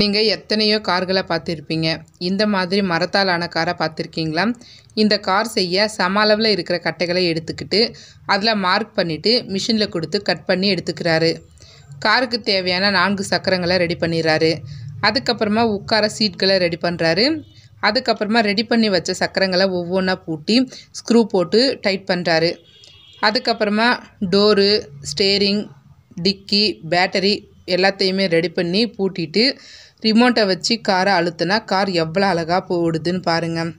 நீங்கள் எத்தனையோ கார்களை பார்த்துருப்பீங்க இந்த மாதிரி மரத்தாலான காரை பார்த்துருக்கீங்களா இந்த கார் செய்ய சம அளவில் இருக்கிற கட்டைகளை எடுத்துக்கிட்டு அதில் மார்க் பண்ணிவிட்டு மிஷினில் கொடுத்து கட் பண்ணி எடுத்துக்கிறாரு காருக்கு தேவையான நான்கு சக்கரங்களை ரெடி பண்ணிடுறாரு அதுக்கப்புறமா உட்கார சீட்களை ரெடி பண்ணுறாரு அதுக்கப்புறமா ரெடி பண்ணி வச்ச சக்கரங்களை ஒவ்வொன்றா பூட்டி ஸ்க்ரூ போட்டு டைட் பண்ணுறாரு அதுக்கப்புறமா டோரு ஸ்டேரிங் டிக்கி பேட்டரி எல்லாத்தையுமே ரெடி பண்ணி பூட்டிட்டு ரிமோட்டை வச்சு காரை அழுத்தினா கார் எவ்வளோ அழகாக போடுதுன்னு பாருங்கள்